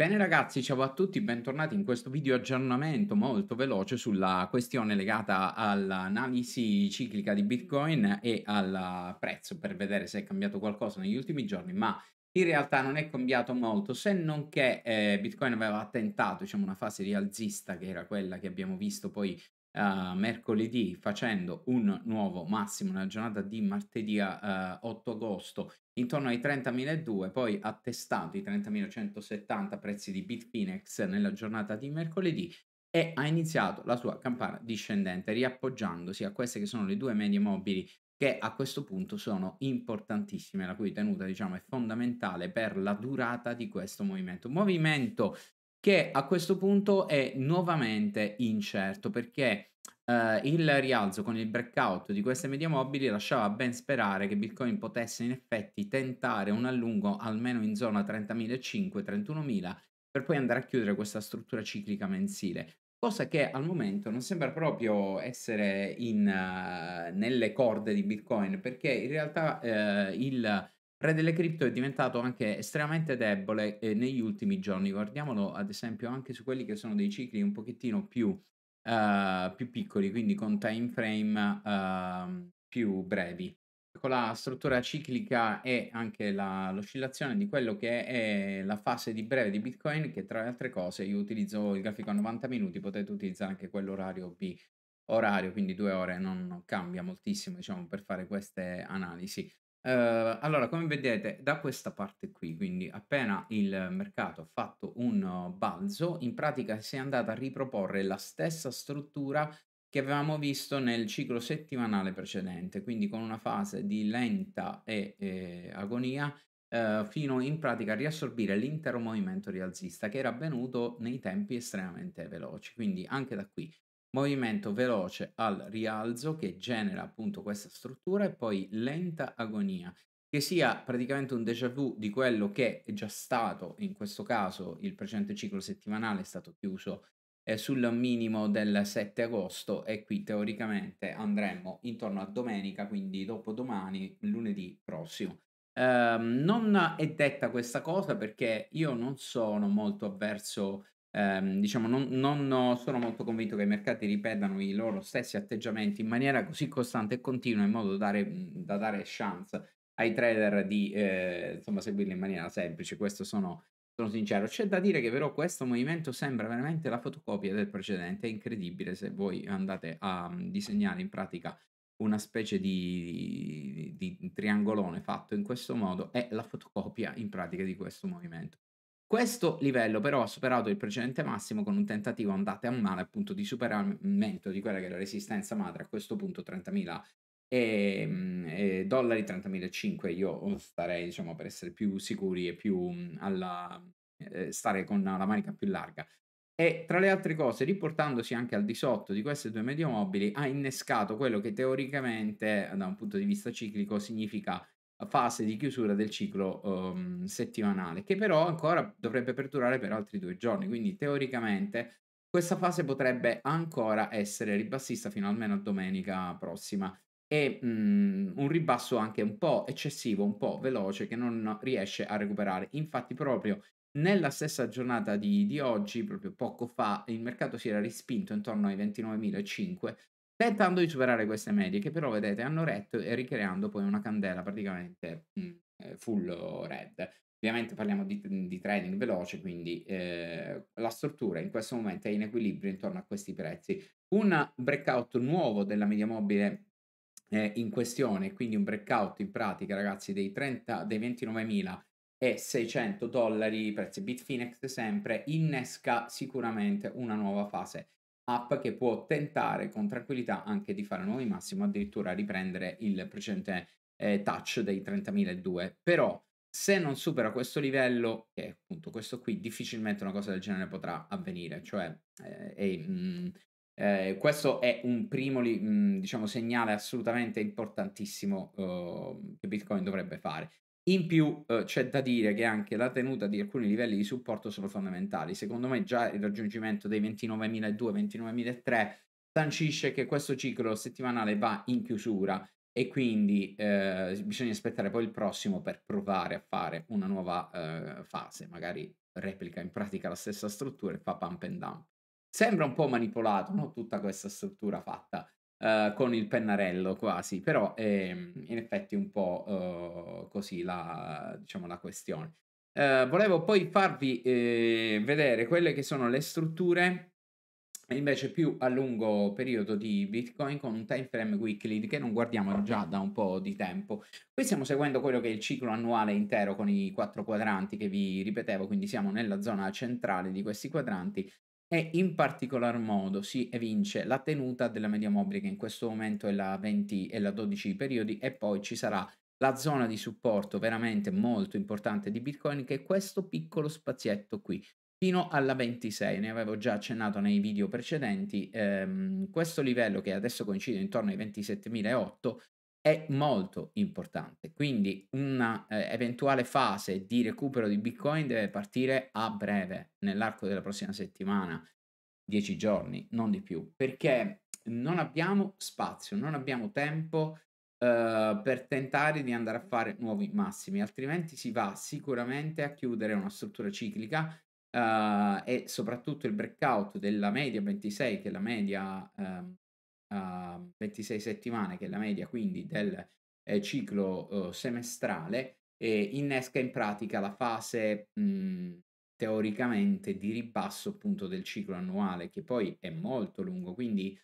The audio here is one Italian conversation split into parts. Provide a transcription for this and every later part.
Bene ragazzi, ciao a tutti, bentornati in questo video aggiornamento molto veloce sulla questione legata all'analisi ciclica di Bitcoin e al prezzo per vedere se è cambiato qualcosa negli ultimi giorni, ma in realtà non è cambiato molto, se non che eh, Bitcoin aveva attentato diciamo, una fase rialzista che era quella che abbiamo visto poi eh, mercoledì facendo un nuovo massimo nella giornata di martedì eh, 8 agosto intorno ai 30.002, poi ha testato i 30.170 prezzi di Bitfinex nella giornata di mercoledì e ha iniziato la sua campana discendente, riappoggiandosi a queste che sono le due medie mobili che a questo punto sono importantissime, la cui tenuta diciamo, è fondamentale per la durata di questo movimento. Movimento che a questo punto è nuovamente incerto perché eh, il rialzo con il breakout di queste media mobili lasciava ben sperare che Bitcoin potesse in effetti tentare un allungo almeno in zona 30.500-31.000 per poi andare a chiudere questa struttura ciclica mensile cosa che al momento non sembra proprio essere in, uh, nelle corde di Bitcoin, perché in realtà uh, il Re delle cripto è diventato anche estremamente debole eh, negli ultimi giorni, guardiamolo ad esempio anche su quelli che sono dei cicli un pochettino più, uh, più piccoli, quindi con time frame uh, più brevi. Con la struttura ciclica e anche la, l'oscillazione di quello che è la fase di breve di Bitcoin, che tra le altre cose io utilizzo il grafico a 90 minuti, potete utilizzare anche quell'orario B orario, quindi due ore non cambia moltissimo diciamo, per fare queste analisi. Eh, allora, come vedete, da questa parte qui, quindi appena il mercato ha fatto un balzo, in pratica si è andata a riproporre la stessa struttura che avevamo visto nel ciclo settimanale precedente, quindi con una fase di lenta e, e eh, agonia eh, fino in pratica a riassorbire l'intero movimento rialzista che era avvenuto nei tempi estremamente veloci. Quindi anche da qui movimento veloce al rialzo che genera appunto questa struttura e poi lenta agonia che sia praticamente un déjà vu di quello che è già stato, in questo caso il precedente ciclo settimanale è stato chiuso eh, sul minimo del 7 agosto e qui teoricamente andremo intorno a domenica, quindi dopodomani, lunedì prossimo. Eh, non è detta questa cosa perché io non sono molto avverso ehm, diciamo, non, non, sono molto convinto che i mercati ripetano i loro stessi atteggiamenti in maniera così costante e continua in modo dare, da dare chance ai trader di eh, insomma, seguirli in maniera semplice. Questo sono, sono sincero. C'è da dire che però questo movimento sembra veramente la fotocopia del precedente. È incredibile se voi andate a mm, disegnare in pratica una specie di, di, di triangolone fatto in questo modo è la fotocopia in pratica di questo movimento. Questo livello però ha superato il precedente massimo con un tentativo andate a male appunto di superamento di quella che è la resistenza madre a questo punto 30.000 ehm, eh, e, e dollari 30.005 io starei diciamo per essere più sicuri e più mm, alla, eh, stare con la manica più larga e tra le altre cose, riportandosi anche al di sotto di queste due medie mobili, ha innescato quello che teoricamente, da un punto di vista ciclico, significa fase di chiusura del ciclo um, settimanale, che però ancora dovrebbe perdurare per altri due giorni, quindi teoricamente questa fase potrebbe ancora essere ribassista fino almeno a domenica prossima e mm, un ribasso anche un po' eccessivo, un po' veloce che non riesce a recuperare. Infatti proprio nella stessa giornata di, di oggi, proprio poco fa, il mercato si era rispinto intorno ai 29.005 tentando di superare queste medie che però vedete hanno retto e ricreando poi una candela praticamente mh, eh, full red. Ovviamente parliamo di, di trading veloce, quindi eh, la struttura in questo momento è in equilibrio intorno a questi prezzi. Un breakout nuovo della media mobile eh, in questione, quindi un breakout in pratica ragazzi dei, 30, dei 29.000 dollari, prezzi Bitfinex sempre, innesca sicuramente una nuova fase app che può tentare con tranquillità anche di fare nuovi massimi, addirittura riprendere il precedente eh, touch dei 30.002. Però se non supera questo livello, che è appunto questo qui, difficilmente una cosa del genere potrà avvenire. Cioè, eh, eh, mh, mm, eh, questo è un primo mh, mm, diciamo, segnale assolutamente importantissimo oh, che Bitcoin dovrebbe fare. In più eh, c'è da dire che anche la tenuta di alcuni livelli di supporto sono fondamentali. Secondo me già il raggiungimento dei 29.002-29.003 sancisce che questo ciclo settimanale va in chiusura e quindi eh, bisogna aspettare poi il prossimo per provare a fare una nuova eh, fase, magari replica in pratica la stessa struttura e fa pump and dump. Sembra un po' manipolato no? tutta questa struttura fatta uh, con il pennarello quasi, però è ehm, in effetti un po' uh, così la, diciamo, la questione. Uh, volevo poi farvi eh, vedere quelle che sono le strutture invece più a lungo periodo di Bitcoin con un time frame weekly che non guardiamo già da un po' di tempo. Qui stiamo seguendo quello che è il ciclo annuale intero con i quattro quadranti che vi ripetevo, quindi siamo nella zona centrale di questi quadranti e in particolar modo si evince la tenuta della media mobile che in questo momento è la 20 e la 12 periodi e poi ci sarà la zona di supporto veramente molto importante di Bitcoin che è questo piccolo spazietto qui fino alla 26, ne avevo già accennato nei video precedenti, ehm, questo livello che adesso coincide intorno ai 27.008 è molto importante. Quindi una eh, eventuale fase di recupero di Bitcoin deve partire a breve, nell'arco della prossima settimana, 10 giorni, non di più, perché non abbiamo spazio, non abbiamo tempo eh, per tentare di andare a fare nuovi massimi, altrimenti si va sicuramente a chiudere una struttura ciclica eh, e soprattutto il breakout della media 26, che è la media ehm, uh, 26 settimane, che è la media quindi del eh, ciclo uh, semestrale, e innesca in pratica la fase mh, mhmm, teoricamente di ribasso appunto del ciclo annuale, che poi è molto lungo, quindi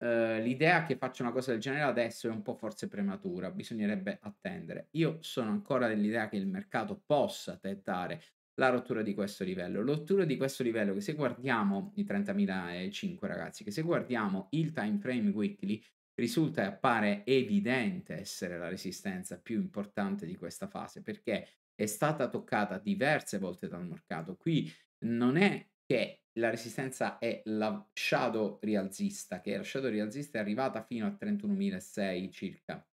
Uh, l'idea che faccia una cosa del genere adesso è un po' forse prematura, bisognerebbe attendere. Io sono ancora dell'idea che il mercato possa tentare la rottura di questo livello. Rottura di questo livello che se guardiamo i 30.005 ragazzi, che se guardiamo il time frame weekly risulta e appare evidente essere la resistenza più importante di questa fase perché è stata toccata diverse volte dal mercato. Qui non è che la resistenza è la shadow rialzista, che la shadow rialzista è arrivata fino a 31.006 circa,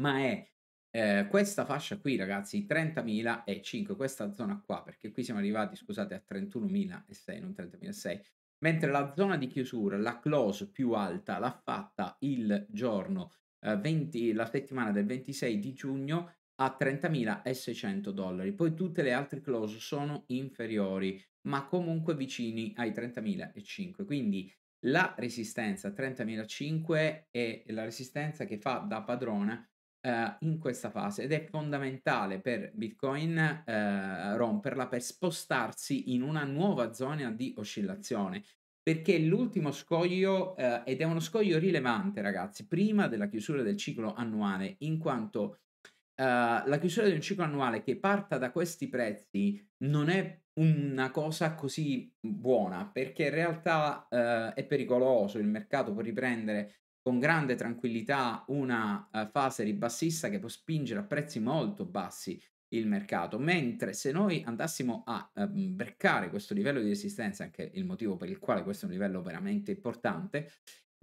ma è eh, questa fascia qui, ragazzi, 30.005, questa zona qua, perché qui siamo arrivati, scusate, a 31.006, non 30.006, mentre la zona di chiusura, la close più alta, l'ha fatta il giorno, eh, 20, la settimana del 26 di giugno a 30.600 dollari, poi tutte le altre close sono inferiori, ma comunque vicini ai 30.005, quindi la resistenza 30.005 è la resistenza che fa da padrona eh, in questa fase ed è fondamentale per Bitcoin eh, romperla per spostarsi in una nuova zona di oscillazione perché l'ultimo scoglio eh, ed è uno scoglio rilevante ragazzi prima della chiusura del ciclo annuale in quanto eh, la chiusura di un ciclo annuale che parta da questi prezzi non è una cosa così buona perché in realtà eh, è pericoloso, il mercato può riprendere con grande tranquillità una eh, fase ribassista che può spingere a prezzi molto bassi il mercato, mentre se noi andassimo a uh, breccare questo livello di resistenza, anche il motivo per il quale questo è un livello veramente importante,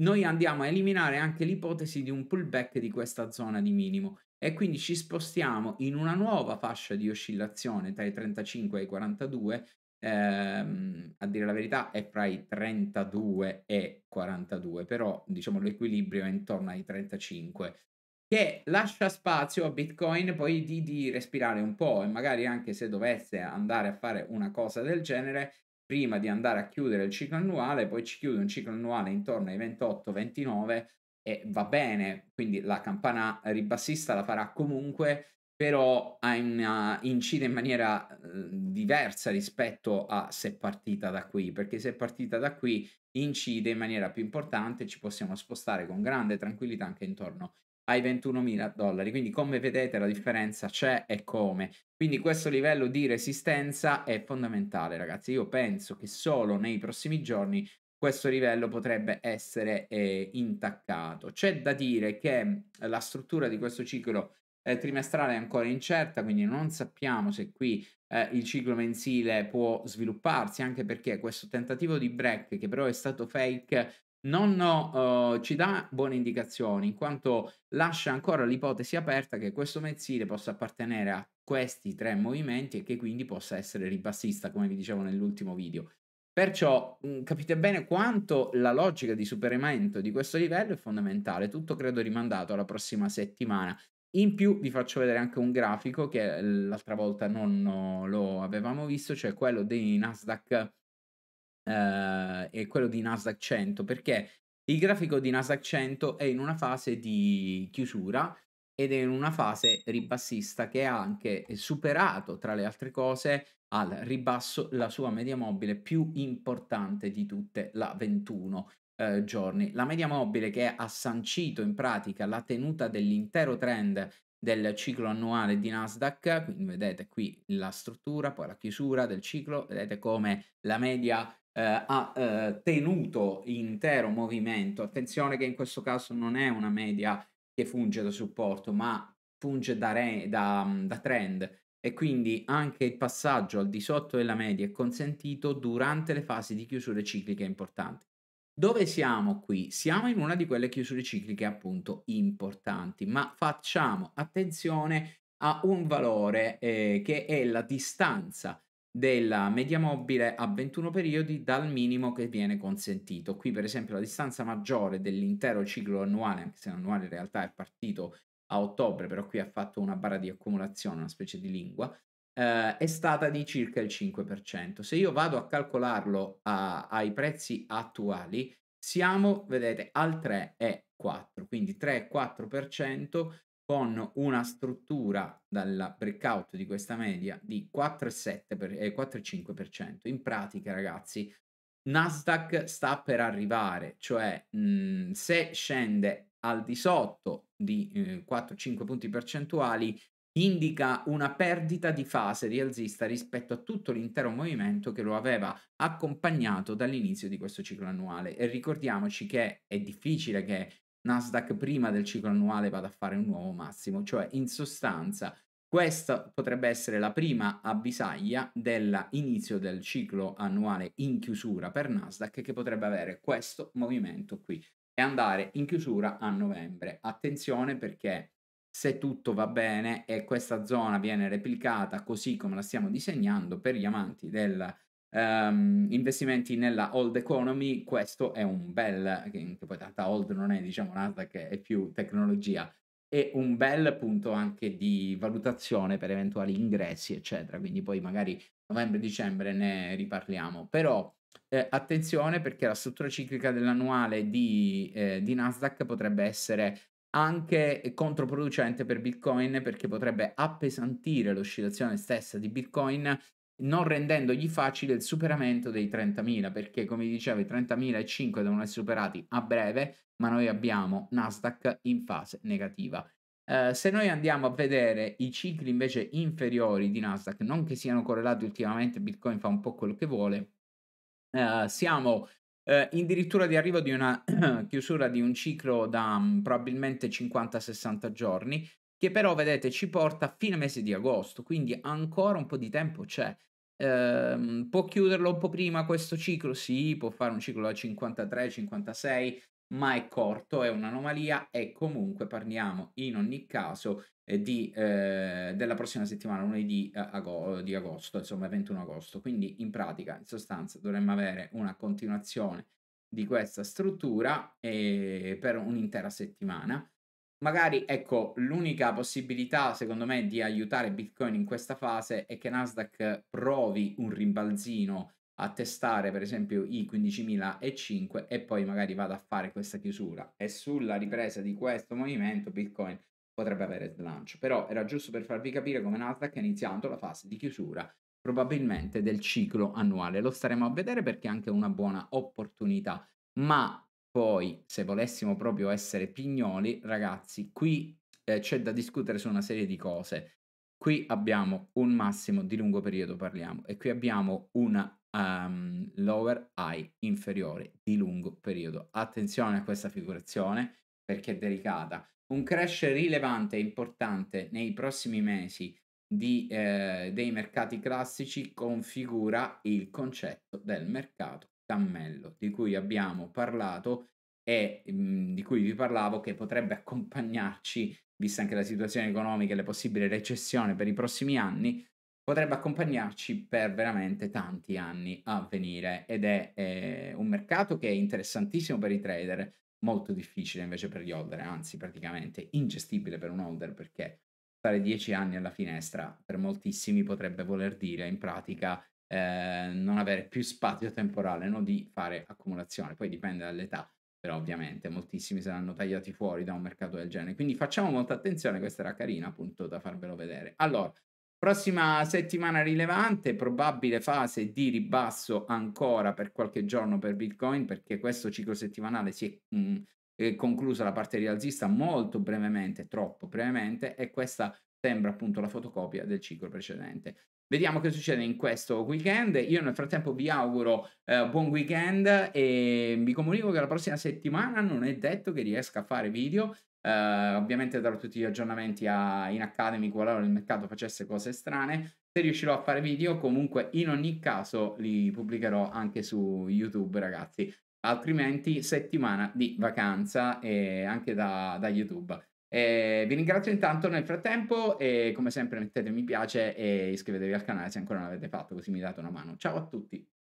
noi andiamo a eliminare anche l'ipotesi di un pullback di questa zona di minimo e quindi ci spostiamo in una nuova fascia di oscillazione tra i 35 e i 42 ehm, a dire la verità è fra i 32 e 42, però diciamo l'equilibrio è intorno ai 35 che lascia spazio a Bitcoin poi di, di respirare un po' e magari anche se dovesse andare a fare una cosa del genere, prima di andare a chiudere il ciclo annuale, poi ci chiude un ciclo annuale intorno ai 28-29 e va bene, quindi la campana ribassista la farà comunque però una, incide in maniera ehm, diversa rispetto a se è partita da qui, perché se è partita da qui incide in maniera più importante, ci possiamo spostare con grande tranquillità anche intorno ai 21.000 dollari. Quindi come vedete la differenza c'è e come. Quindi questo livello di resistenza è fondamentale ragazzi. Io penso che solo nei prossimi giorni questo livello potrebbe essere eh, intaccato. C'è da dire che ehm, la struttura di questo ciclo eh, trimestrale è ancora incerta, quindi non sappiamo se qui eh, il ciclo mensile può svilupparsi, anche perché questo tentativo di break, che però è stato fake, non uh, ci dà buone indicazioni, in quanto lascia ancora l'ipotesi aperta che questo mensile possa appartenere a questi tre movimenti e che quindi possa essere ribassista, come vi dicevo nell'ultimo video. Perciò mh, mm, capite bene quanto la logica di superamento di questo livello è fondamentale, tutto credo rimandato alla prossima settimana. In più vi faccio vedere anche un grafico che l'altra volta non lo avevamo visto, cioè quello dei Nasdaq eh, e quello di Nasdaq 100, perché il grafico di Nasdaq 100 è in una fase di chiusura ed è in una fase ribassista che ha anche superato, tra le altre cose, al ribasso la sua media mobile più importante di tutte, la 21 eh, giorni. La media mobile che ha sancito in pratica la tenuta dell'intero trend del ciclo annuale di Nasdaq, quindi vedete qui la struttura, poi la chiusura del ciclo, vedete come la media eh, ha eh, tenuto intero movimento. Attenzione che in questo caso non è una media che funge da supporto, ma funge da, re, da, da trend e quindi anche il passaggio al di sotto della media è consentito durante le fasi di chiusure cicliche importanti. Dove siamo qui? Siamo in una di quelle chiusure cicliche appunto importanti, ma facciamo attenzione a un valore eh, che è la distanza della media mobile a 21 periodi dal minimo che viene consentito. Qui per esempio la distanza maggiore dell'intero ciclo annuale, anche se l'annuale in realtà è partito a ottobre, però qui ha fatto una barra di accumulazione, una specie di lingua, eh, è stata di circa il 5%. Se io vado a calcolarlo a, ai prezzi attuali, siamo, vedete, al 3,4, quindi 3,4% con una struttura dal breakout di questa media di 4,5%. Eh, In pratica, ragazzi, Nasdaq sta per arrivare, cioè mh, mm, se scende al di sotto di eh, 4-5 punti percentuali indica una perdita di fase rialzista rispetto a tutto l'intero movimento che lo aveva accompagnato dall'inizio di questo ciclo annuale e ricordiamoci che è difficile che Nasdaq prima del ciclo annuale vada a fare un nuovo massimo, cioè in sostanza questa potrebbe essere la prima avvisaglia dell'inizio del ciclo annuale in chiusura per Nasdaq che potrebbe avere questo movimento qui e andare in chiusura a novembre. Attenzione perché se tutto va bene e questa zona viene replicata così come la stiamo disegnando per gli amanti degli um, ehm, investimenti nella old economy, questo è un bel, che, poi tanta old non è diciamo Nasdaq, è più tecnologia, è un bel punto anche di valutazione per eventuali ingressi, eccetera. Quindi poi magari novembre-dicembre ne riparliamo. Però eh, attenzione perché la struttura ciclica dell'annuale di, eh, di Nasdaq potrebbe essere anche controproducente per Bitcoin perché potrebbe appesantire l'oscillazione stessa di Bitcoin non rendendogli facile il superamento dei 30.000 perché come dicevo i 30.000 e 5 devono essere superati a breve ma noi abbiamo Nasdaq in fase negativa. Uh, se noi andiamo a vedere i cicli invece inferiori di Nasdaq, non che siano correlati ultimamente, Bitcoin fa un po' quello che vuole, uh, siamo eh, addirittura di arrivo di una chiusura di un ciclo da um, probabilmente 50-60 giorni, che però vedete ci porta a fine mese di agosto, quindi ancora un po' di tempo c'è. Eh, può chiuderlo un po' prima questo ciclo? Sì, può fare un ciclo da 53-56, ma è corto, è un'anomalia e comunque parliamo in ogni caso di, eh, della prossima settimana, lunedì eh, eh di agosto, insomma 21 agosto. Quindi in pratica, in sostanza, dovremmo avere una continuazione di questa struttura eh, per un'intera settimana. Magari, ecco, l'unica possibilità, secondo me, di aiutare Bitcoin in questa fase è che Nasdaq provi un rimbalzino a testare, per esempio, i 15.005 e poi magari vada a fare questa chiusura. E sulla ripresa di questo movimento Bitcoin potrebbe avere slancio, però era giusto per farvi capire come Nasdaq ha iniziato la fase di chiusura probabilmente del ciclo annuale. Lo staremo a vedere perché è anche una buona opportunità, ma poi se volessimo proprio essere pignoli, ragazzi, qui eh, c'è da discutere su una serie di cose. Qui abbiamo un massimo di lungo periodo, parliamo, e qui abbiamo una um, lower high inferiore di lungo periodo. Attenzione a questa figurazione perché è delicata un crash rilevante e importante nei prossimi mesi di, eh, dei mercati classici configura il concetto del mercato cammello di cui abbiamo parlato e mh, mm, di cui vi parlavo che potrebbe accompagnarci, vista anche la situazione economica e le possibili recessioni per i prossimi anni, potrebbe accompagnarci per veramente tanti anni a venire ed è eh, un mercato che è interessantissimo per i trader molto difficile invece per gli holder, anzi praticamente ingestibile per un holder perché stare 10 anni alla finestra per moltissimi potrebbe voler dire in pratica eh, non avere più spazio temporale no, di fare accumulazione, poi dipende dall'età, però ovviamente moltissimi saranno tagliati fuori da un mercato del genere, quindi facciamo molta attenzione, questa era carina appunto da farvelo vedere. Allora, Prossima settimana rilevante, probabile fase di ribasso ancora per qualche giorno per Bitcoin perché questo ciclo settimanale si è, mh, mm, è conclusa la parte rialzista molto brevemente, troppo brevemente e questa sembra appunto la fotocopia del ciclo precedente. Vediamo che succede in questo weekend. Io nel frattempo vi auguro eh, buon weekend e vi comunico che la prossima settimana non è detto che riesca a fare video Uh, ovviamente darò tutti gli aggiornamenti a, in Academy qualora il mercato facesse cose strane. Se riuscirò a fare video, comunque in ogni caso li pubblicherò anche su YouTube, ragazzi. Altrimenti settimana di vacanza e anche da, da YouTube. E vi ringrazio intanto nel frattempo e come sempre mettete mi piace e iscrivetevi al canale se ancora non l'avete fatto così mi date una mano. Ciao a tutti!